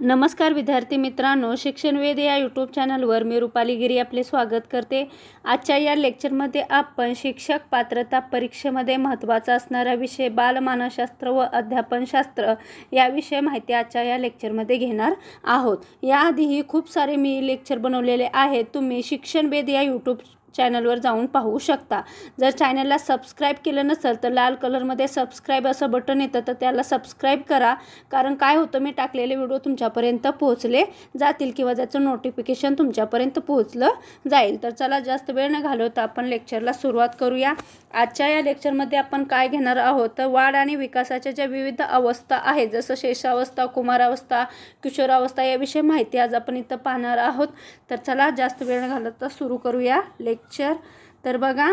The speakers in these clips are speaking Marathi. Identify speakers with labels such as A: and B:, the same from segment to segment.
A: नमस्कार विद्यार्थी मित्रांनो शिक्षणवेद या यूट्यूब चॅनलवर मी रुपाली गिरी आपले स्वागत करते आजच्या या लेक्चरमध्ये आपण शिक्षक पात्रता परीक्षेमध्ये महत्त्वाचा असणारा विषय बालमानसशास्त्र व अध्यापनशास्त्र याविषयी माहिती आजच्या या लेक्चरमध्ये घेणार आहोत याआधीही खूप सारे मी लेक्चर बनवलेले आहेत तुम्ही शिक्षणवेद या यूट्यूब चॅनलवर जाऊन पाहू शकता जर चॅनलला सबस्क्राईब केलं नसेल तर लाल कलरमध्ये सबस्क्राईब असं बटन येतं तर त्याला सबस्क्राईब करा कारण काय होतं मी टाकलेले व्हिडिओ तुमच्यापर्यंत पोहोचले जातील किंवा त्याचं नोटिफिकेशन तुमच्यापर्यंत पोहोचलं जाईल तर चला जास्त वेळ न घालवता आपण लेक्चरला सुरुवात करूया आजच्या या लेक्चरमध्ये आपण काय घेणार आहोत तर वाढ आणि विकासाच्या ज्या विविध अवस्था आहेत जसं शेषावस्था कुमारावस्था किशोरावस्था याविषयी माहिती आज आपण इथं पाहणार आहोत तर चला जास्त वेळ घालवता सुरू करूया लेक्चर लेक्चर तर बघा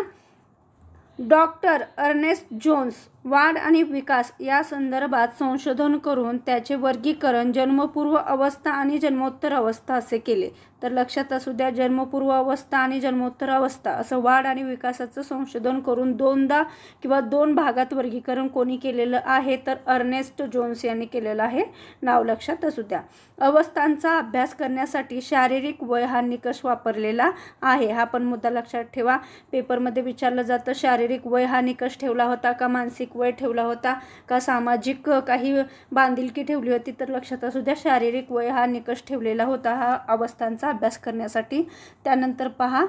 A: डॉक्टर अर्नेस्ट जोन्स वाढ आणि विकास या संदर्भात संशोधन करून त्याचे वर्गीकरण जन्मपूर्व अवस्था आणि जन्मोत्तर अवस्था असे केले तर लक्षात असू द्या जन्मपूर्व अवस्था आणि जन्मोत्तर अवस्था असं वाढ आणि विकासाचं संशोधन करून दोनदा किंवा दोन भागात वर्गीकरण कोणी केलेलं आहे तर अर्नेस्ट जोन्स यांनी केलेलं आहे नाव लक्षात असू द्या अवस्थांचा अभ्यास करण्यासाठी शारीरिक वय हा निकष वापरलेला आहे हा पण मुद्दा लक्षात ठेवा पेपरमध्ये विचारलं जातं शारीरिक वय हा निकष ठेवला होता का मानसिक वय ठेवला होता का सामाजिक काही बांधिलकी ठेवली होती तर लक्षात असू द्या शारीरिक वय हा निकष ठेवलेला होता हा अवस्थांचा अभ्यास करण्यासाठी त्यानंतर पहा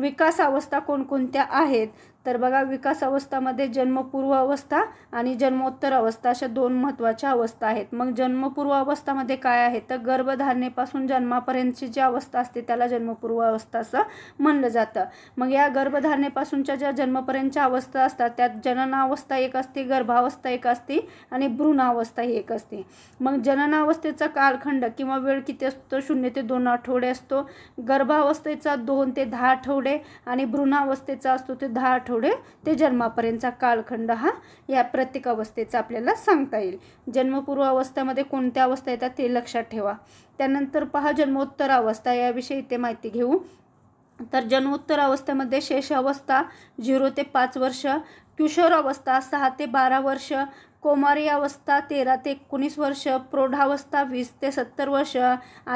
A: विकास अवस्था कोणकोणत्या आहेत तर बघा विकास अवस्थामध्ये जन्मपूर्व अवस्था आणि जन्मोत्तर अवस्था अशा दोन महत्त्वाच्या अवस्था आहेत मग जन्मपूर्व अवस्थामध्ये काय आहे तर गर्भधारणेपासून जन्मापर्यंतची जी अवस्था असते त्याला जन्मपूर्व अवस्था असं म्हणलं जातं मग या गर्भधारणेपासूनच्या ज्या जन्मपर्यंतच्या अवस्था असतात त्यात जननावस्था एक असते गर्भावस्था एक असते आणि भ्रूणावस्था ही एक असते मग जननावस्थेचा कालखंड किंवा वेळ किती असतो शून्य ते दोन आठवडे असतो गर्भावस्थेचा दोन ते दहा आठवडे आणि भ्रूणावस्थेचा असतो ते दहा आठवडे पुढे ते जन्मापर्यंतचा कालखंड हा या प्रत्येक अवस्थेचा आपल्याला सांगता येईल जन्मपूर्व अवस्थेमध्ये कोणत्या अवस्था येतात ते लक्षात ठेवा त्यानंतर पहा जन्मोत्तर अवस्था याविषयी ते माहिती घेऊ तर जन्मोत्तर अवस्थेमध्ये शेष अवस्था झिरो ते पाच वर्ष किशोर अवस्था सहा ते बारा वर्ष कोमारी अवस्था तेरा ते एकोणीस वर्ष प्रौढावस्था वीस ते सत्तर वर्ष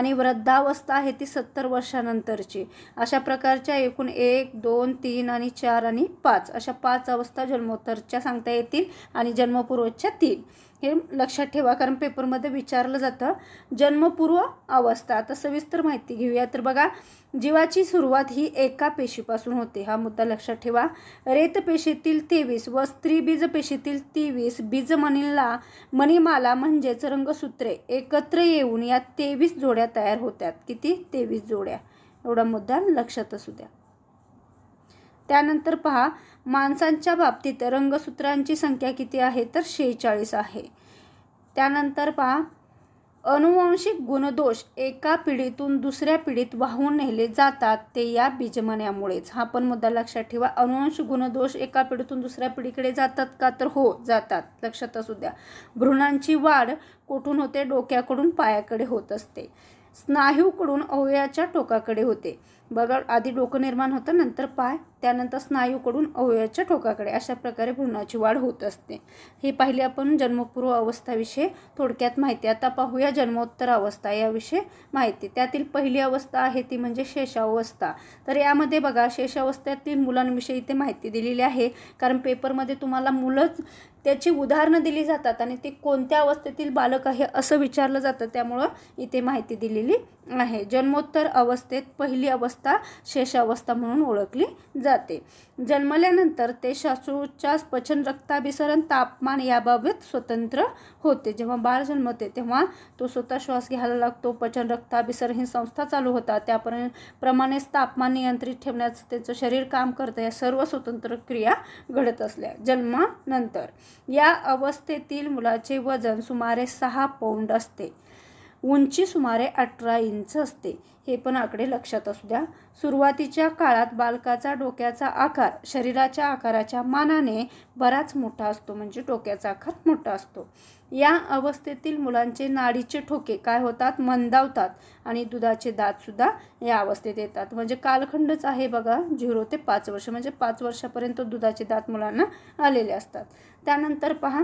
A: आणि वृद्धावस्था आहे ती सत्तर वर्षानंतरची अशा प्रकारच्या एकूण एक दोन तीन आणि चार आणि पाच अशा पाच अवस्था जन्मोत्तरच्या सांगता येतील आणि जन्मपूर्वच्या तीन हे लक्षात ठेवा कारण पेपरमध्ये विचारलं जातं जन्मपूर्व अवस्था आता सविस्तर माहिती घेऊया तर बघा जीवाची सुरुवात ही एका पेशीपासून होते हा मुद्दा लक्षात ठेवा रेत पेशीतील तेवीस व स्त्रीबीज पेशीतील तेवीस बीजमणीला मणिमाला म्हणजेच रंगसूत्रे एकत्र येऊन या तेवीस जोड्या तयार होतात किती तेवीस जोड्या एवढा मुद्दा लक्षात असू द्या त्यानंतर पहा माणसांच्या बाबतीत रंगसूत्रांची संख्या किती आहे तर शेहेचाळीस आहे त्यानंतर पहा अनुवंशिक गुणदोष एका पिढीतून दुसऱ्या पिढीत वाहून नेले जातात ते या बीजमन्यामुळेच हा पण मुद्दा लक्षात ठेवा अनुवंशिक गुणदोष एका पिढीतून दुसऱ्या पिढीकडे जातात का तर हो जातात लक्षात असू द्या भ्रूणांची वाढ कुठून होते डोक्याकडून पायाकडे होत असते स्नायूकडून अवयाच्या टोकाकडे होते बघा आधी डोकं निर्माण होतं नंतर पाय त्यानंतर स्नायूकडून अवयवाच्या ठोकाकडे अशा प्रकारे भ्रूणाची वाढ होत असते हे पाहिले आपण जन्मपूर्व अवस्थाविषयी थोडक्यात माहिती आता पाहूया जन्मोत्तर अवस्था याविषयी माहिती त्यातील पहिली अवस्था आहे ती म्हणजे शेषावस्था तर यामध्ये बघा शेषावस्थेतील मुलांविषयी इथे माहिती दिलेली आहे कारण पेपरमध्ये तुम्हाला मुलंच त्याची उदाहरणं दिली जातात आणि ते कोणत्या अवस्थेतील बालक आहे असं विचारलं जातं त्यामुळं इथे माहिती दिलेली आहे जन्मोत्तर अवस्थेत पहिली अवस्था अवस्था शेषावस्था म्हणून ओळखली जाते जन्मल्यानंतर ते श्वासोच्चास पचन रक्ताभिसरण तापमान याबाबत स्वतंत्र होते जेव्हा बाळ जन्मते तेव्हा तो स्वतः श्वास घ्यायला लागतो पचन रक्ताभिसरण ही संस्था चालू होता त्याप्रमाणे तापमान नियंत्रित ठेवण्याचं त्यांचं शरीर काम करतं या सर्व स्वतंत्र क्रिया घडत असल्या जन्मानंतर या अवस्थेतील मुलाचे वजन सुमारे सहा पौंड असते उंची सुमारे अठरा इंच असते हे पण आकडे लक्षात असू द्या सुरुवातीच्या काळात बालकाचा डोक्याचा आकार शरीराच्या आकाराच्या मानाने बराच मोठा असतो म्हणजे डोक्याचा आकार मोठा असतो या अवस्थेतील मुलांचे नाडीचे ठोके काय होतात मंदावतात आणि दुधाचे दातसुद्धा या अवस्थेत येतात म्हणजे कालखंडच आहे बघा झिरो ते पाच वर्ष म्हणजे पाच वर्षापर्यंत दुधाचे दात मुलांना आलेले असतात त्यानंतर पहा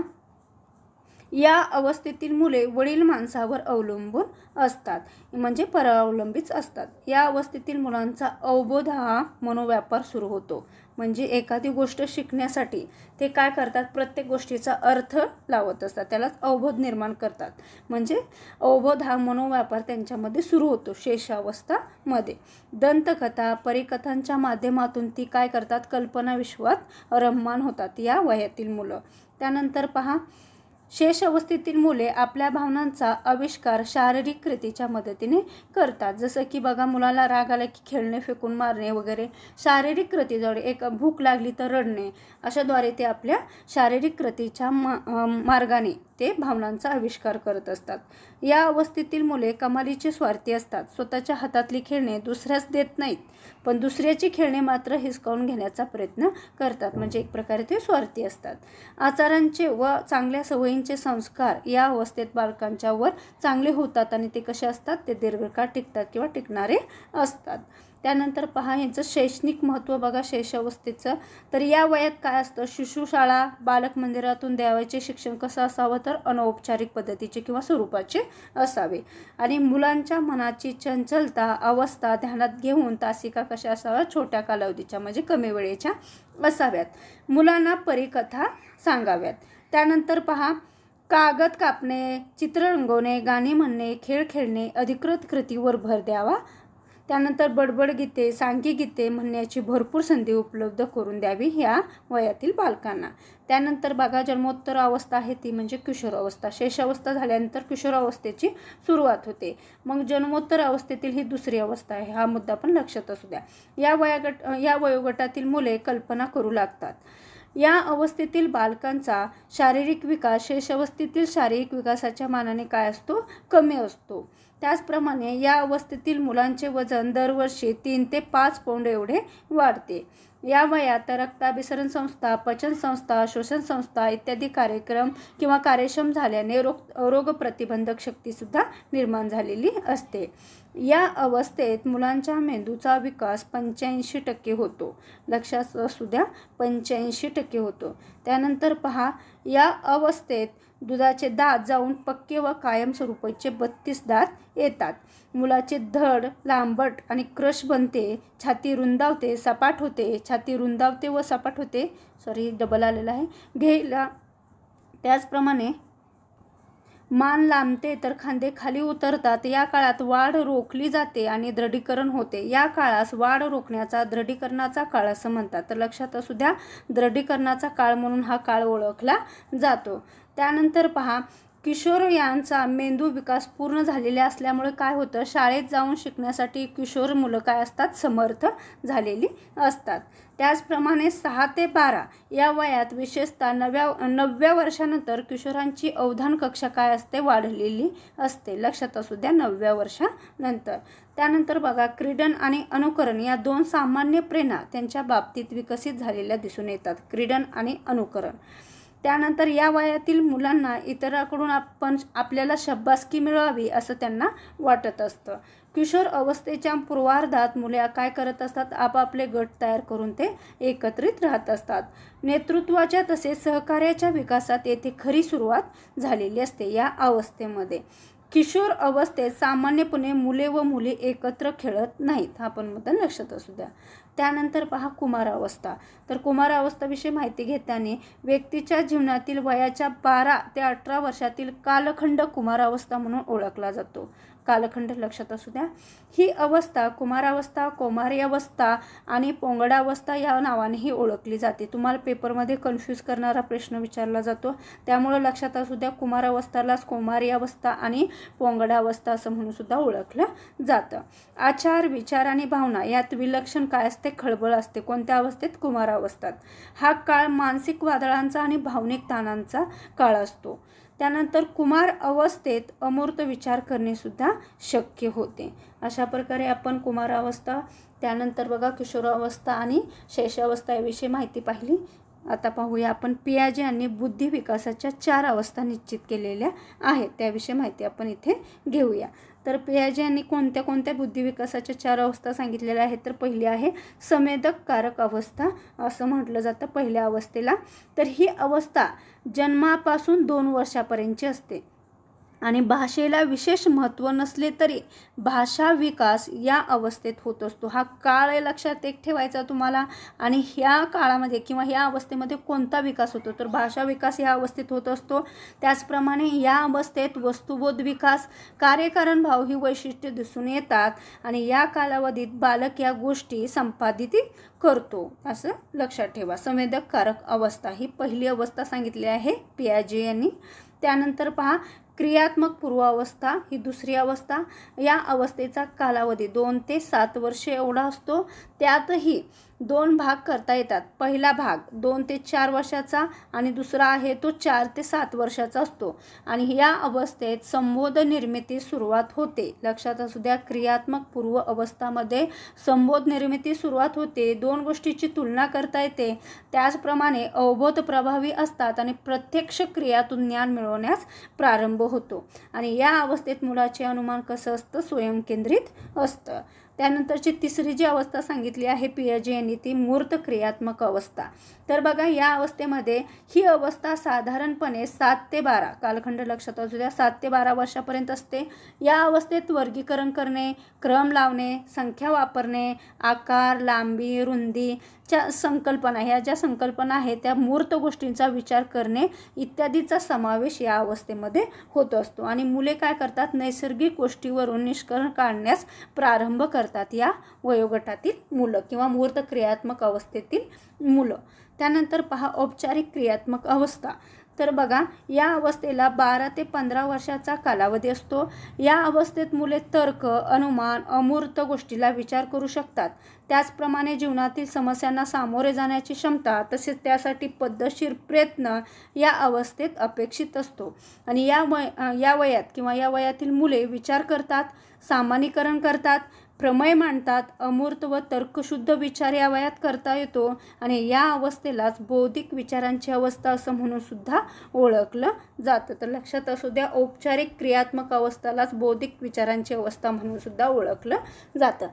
A: या अवस्थेतील मुले वडील माणसावर अवलंबून असतात म्हणजे परावलंबीच असतात या अवस्थेतील मुलांचा अवबोध हा मनोव्यापार सुरू होतो म्हणजे एखादी गोष्ट शिकण्यासाठी ते काय करतात प्रत्येक गोष्टीचा अर्थ लावत असतात त्यालाच अवबोध निर्माण करतात म्हणजे अवबोध हा मनोव्यापार त्यांच्यामध्ये सुरू होतो शेषावस्थामध्ये दंतकथा परिकथांच्या माध्यमातून ती काय करतात कल्पनाविश्वात रममान होतात या वयातील मुलं त्यानंतर पहा शेष अवस्थेतील मुले आपल्या भावनांचा आविष्कार शारीरिक कृतीच्या मदतीने करतात जसं की बघा मुलाला राग आला की खेळणे फेकून मारणे वगैरे शारीरिक कृतीद्वारे एक भूक लागली तर रडणे अशाद्वारे ते आपल्या शारीरिक कृतीच्या मा मार्गाने ते भावनांचा आविष्कार करत असतात या अवस्थेतील मुले कमालीचे स्वार्थी असतात स्वतःच्या हातातली खेळणे दुसऱ्याच देत नाहीत पण दुसऱ्याची खेळणे मात्र हिसकावून घेण्याचा प्रयत्न करतात म्हणजे एक प्रकारे ते स्वार्थी असतात आचारांचे व चांगल्या सवयींचे संस्कार या अवस्थेत बालकांच्यावर चांगले होतात आणि ते कसे असतात ते दीर्घकाळ टिकतात किंवा टिकणारे असतात त्यानंतर पहा यांचं शैक्षणिक महत्त्व बघा शैशवस्थेचं तर या वयात काय असतं शिशुशाळा बालक मंदिरातून द्यावायचे शिक्षण कसं असावं तर अनौपचारिक पद्धतीचे किंवा स्वरूपाचे असावे आणि मुलांच्या मनाची चंचलता अवस्था ध्यानात घेऊन तासिका कशा असाव्या छोट्या कालावधीच्या म्हणजे कमी वेळेच्या असाव्यात मुलांना परिकथा सांगाव्यात त्यानंतर पहा कागद कापणे चित्र रंगवणे गाणे म्हणणे खेळ खेळणे अधिकृत कृतीवर भर द्यावा त्यानंतर बडबड गीते सांगी गीते म्हणण्याची भरपूर संधी उपलब्ध करून द्यावी ह्या वयातील बालकांना त्यानंतर बघा जन्मोत्तर अवस्था आहे ती म्हणजे किशोरावस्था शेषावस्था झाल्यानंतर किशोरावस्थेची सुरुवात होते मग जन्मोत्तर अवस्थेतील ही दुसरी अवस्था आहे हा मुद्दा पण लक्षात असू द्या या वयागट या वयोगटातील मुले कल्पना करू लागतात या अवस्थेतील बालकांचा शारीरिक विकास शेषावस्थेतील शारीरिक विकासाच्या मानाने काय असतो कमी असतो त्याचप्रमाणे या अवस्थेतील मुलांचे वजन दरवर्षी तीन ते पाच पौंड एवढे वाढते या वयात रक्ताभिसरण संस्था पचन संस्था शोषण संस्था इत्यादी कार्यक्रम किंवा कार्यक्षम झाल्याने रोग रोगप्रतिबंधक शक्तीसुद्धा निर्माण झालेली असते या अवस्थेत मुलांच्या मेंदूचा विकास पंच्याऐंशी टक्के होतो लक्षात असू द्या पंच्याऐंशी टक्के होतो त्यानंतर पहा या अवस्थेत दुधाचे दात जाऊन पक्के व कायम स्वरूपाचे बत्तीस दात येतात मुलाचे धड लांबट आणि क्रश बनते छाती रुंदावते सपाट होते छाती रुंदावते व सपाट होते सॉरी डबल आलेला आहे घ्यायला त्याचप्रमाणे मान लांबते तर खांदे खाली उतरतात या काळात वाढ रोखली जाते आणि दृढीकरण होते या काळास वाढ रोखण्याचा दृढीकरणाचा काळ असं म्हणतात तर लक्षात असू द्या दृढीकरणाचा काळ म्हणून हा काळ ओळखला जातो त्यानंतर पहा किशोर यांचा मेंदू विकास पूर्ण झालेला असल्यामुळे काय होतं शाळेत जाऊन शिकण्यासाठी किशोर मुलं काय असतात समर्थ झालेली असतात त्याचप्रमाणे सहा ते बारा या वयात विशेषतः नव्या नवव्या वर्षानंतर किशोरांची अवधान कक्षा काय असते वाढलेली असते लक्षात असू द्या नवव्या वर्षानंतर त्यानंतर बघा क्रीडन आणि अनुकरण या दोन सामान्य प्रेरणा त्यांच्या बाबतीत विकसित झालेल्या दिसून येतात क्रीडन आणि अनुकरण त्यानंतर या वयातील मुलांना इतरांकडून आपण आपल्याला शब्बासकी मिळावी असं त्यांना वाटत असतं किशोर अवस्थेच्या पूर्वार्धात मुले काय करत असतात आपापले गट तयार करून ते एकत्रित राहत असतात नेतृत्वाच्या तसेच सहकार्याच्या विकासात येथे खरी सुरुवात झालेली असते या अवस्थेमध्ये किशोर अवस्थेत सामान्यपणे मुले व मुले एकत्र खेळत नाहीत हा पण मुद्दा लक्षात असू द्या त्यानंतर पहा कुमारावस्था तर कुमारावस्थाविषयी माहिती घेताने व्यक्तीच्या जीवनातील वयाच्या बारा ते अठरा वर्षातील कालखंड कुमारावस्था म्हणून ओळखला जातो कालखंड लक्षात असू द्या ही अवस्था कुमारावस्था कोमारी अवस्था आणि पोंगडावस्था या नावानेही ओळखली जाते तुम्हाला पेपरमध्ये कन्फ्यूज करणारा प्रश्न विचारला जातो त्यामुळं लक्षात असू द्या कुमारावस्थालाच कोमारी अवस्था आणि पोंगडावस्था असं म्हणून सुद्धा ओळखलं जातं आचार विचार आणि भावना यात विलक्षण काय असते खळबळ असते कोणत्या अवस्थेत कुमारावस्थात हा काळ मानसिक वादळांचा आणि भावनिक ताणांचा काळ असतो त्यानंतर कुमार अवस्थेत अमूर्त विचार करणेसुद्धा शक्य होते अशा प्रकारे आपण कुमार अवस्था त्यानंतर बघा किशोरावस्था आणि शैशावस्था याविषयी माहिती पाहिली आता पाहूया आपण पियाजे यांनी बुद्धिविकासाच्या चार अवस्था निश्चित केलेल्या आहेत त्याविषयी माहिती आपण इथे घेऊया तर पियाजे यांनी कोणत्या कोणत्या बुद्धिविकासाच्या चार अवस्था सांगितलेल्या आहेत तर पहिली आहे संवेदक कारक अवस्था असं म्हटलं जातं पहिल्या अवस्थेला तर ही अवस्था जन्मापासून दोन वर्षापर्यंतची असते आणि भाषेला विशेष महत्त्व नसले तरी भाषा विकास या अवस्थेत होत असतो हा काळ लक्षात एक ठेवायचा तुम्हाला आणि ह्या काळामध्ये किंवा ह्या अवस्थेमध्ये कोणता विकास होतो तर भाषा विकास या अवस्थेत होत असतो त्याचप्रमाणे या अवस्थेत वस्तुबोध विकास कार्यकारण भाव ही वैशिष्ट्य दिसून येतात आणि या कालावधीत बालक या गोष्टी संपादित करतो असं लक्षात ठेवा संवेदककारक अवस्था ही पहिली अवस्था सांगितली आहे पियाजे यांनी त्यानंतर पहा क्रियात्मक पूर्वावस्था ही दुसरी अवस्था या अवस्थेचा कालावधी दोन ते सात वर्षे एवढा असतो त्यातही दोन भाग करता येतात पहिला भाग दोन ते चार वर्षाचा आणि दुसरा आहे तो चार ते सात वर्षाचा असतो आणि या अवस्थेत संबोध निर्मिती सुरुवात होते लक्षात असू द्या क्रियात्मक पूर्व अवस्थामध्ये संबोध निर्मिती सुरुवात होते दोन गोष्टीची तुलना करता येते त्याचप्रमाणे अवबोध प्रभावी असतात आणि प्रत्यक्ष क्रियातून ज्ञान मिळवण्यास प्रारंभ होतो आणि या अवस्थेत मुलाचे अनुमान कसं असतं स्वयंकेंद्रित असतं त्यानंतरची तिसरी जी अवस्था सांगितली आहे पियाजी यांनी ती मूर्त क्रियात्मक अवस्था तर बघा या अवस्थेमध्ये ही अवस्था साधारणपणे सात ते बारा कालखंड लक्षात असू द्या सात ते बारा वर्षापर्यंत असते या अवस्थेत वर्गीकरण करणे क्रम लावणे संख्या वापरणे आकार लांबी रुंदी च्या संकल्पना ह्या ज्या संकल्पना आहेत त्या मूर्त गोष्टींचा विचार करणे इत्यादीचा समावेश या अवस्थेमध्ये होत असतो आणि मुले काय करतात नैसर्गिक गोष्टीवरून निष्कर्ष काढण्यास प्रारंभ करतात करतात या वयोगटातील मुलं किंवा मूर्त क्रियात्मक अवस्थेतील मुलं त्यानंतर पहा औपचारिक क्रियात्मक अवस्था तर बघा या अवस्थेला बारा ते पंधरा वर्षाचा कालावधी असतो या अवस्थेत मुले तर्क अनुमान अमूर्त गोष्टीला विचार करू शकतात त्याचप्रमाणे जीवनातील समस्यांना सामोरे जाण्याची क्षमता तसेच त्यासाठी पद्धतशीर प्रयत्न या अवस्थेत अपेक्षित असतो आणि या वय या वयात किंवा या वयातील मुले विचार करतात सामान्यीकरण करतात प्रमय मानतात अमूर्त व तर्कशुद्ध विचार या वयात करता येतो आणि या अवस्थेलाच बौद्धिक विचारांची अवस्था असं म्हणून सुद्धा ओळखलं जातं तर लक्षात असू द्या औपचारिक क्रियात्मक अवस्थालाच बौद्धिक विचारांची अवस्था म्हणून सुद्धा ओळखलं जातं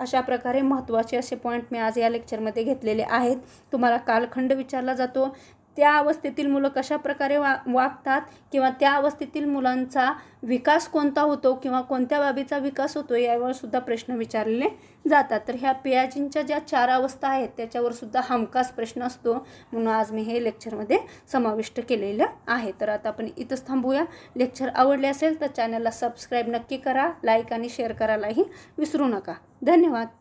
A: अशा प्रकारे महत्त्वाचे असे पॉईंट मी आज या लेक्चरमध्ये घेतलेले आहेत तुम्हाला कालखंड विचारला जातो त्या अवस्थेतील मुलं कशा प्रकारे वा वागतात किंवा त्या अवस्थेतील मुलांचा विकास कोणता होतो किंवा कोणत्या बाबीचा विकास होतो यावर सुद्धा प्रश्न विचारले जातात तर ह्या पियाजींच्या ज्या चार अवस्था आहेत त्याच्यावर सुद्धा हमखास प्रश्न असतो म्हणून आज मी हे लेक्चरमध्ये समाविष्ट केलेलं आहे तर आता आपण इथंच थांबूया लेक्चर आवडले असेल तर चॅनलला सबस्क्राईब नक्की करा लाईक आणि शेअर करायलाही विसरू नका धन्यवाद